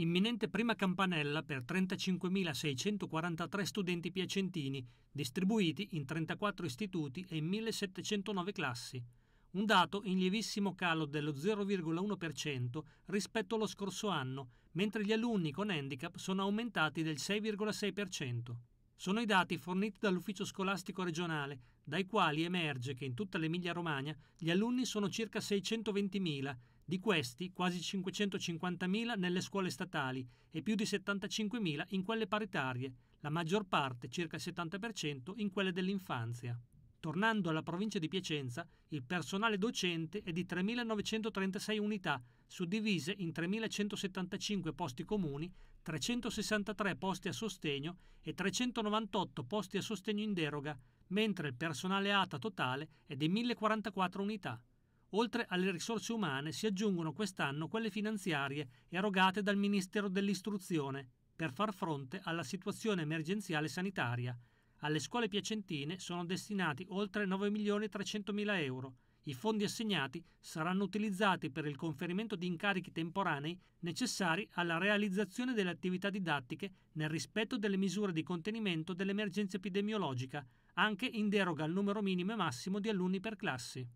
imminente prima campanella per 35.643 studenti piacentini, distribuiti in 34 istituti e in 1.709 classi, un dato in lievissimo calo dello 0,1% rispetto allo scorso anno, mentre gli alunni con handicap sono aumentati del 6,6%. Sono i dati forniti dall'ufficio scolastico regionale, dai quali emerge che in tutta l'Emilia-Romagna gli alunni sono circa 620.000 di questi, quasi 550.000 nelle scuole statali e più di 75.000 in quelle paritarie, la maggior parte, circa il 70%, in quelle dell'infanzia. Tornando alla provincia di Piacenza, il personale docente è di 3.936 unità, suddivise in 3.175 posti comuni, 363 posti a sostegno e 398 posti a sostegno in deroga, mentre il personale ATA totale è di 1.044 unità. Oltre alle risorse umane si aggiungono quest'anno quelle finanziarie erogate dal Ministero dell'Istruzione per far fronte alla situazione emergenziale sanitaria. Alle scuole piacentine sono destinati oltre 9.300.000 euro. I fondi assegnati saranno utilizzati per il conferimento di incarichi temporanei necessari alla realizzazione delle attività didattiche nel rispetto delle misure di contenimento dell'emergenza epidemiologica, anche in deroga al numero minimo e massimo di alunni per classi.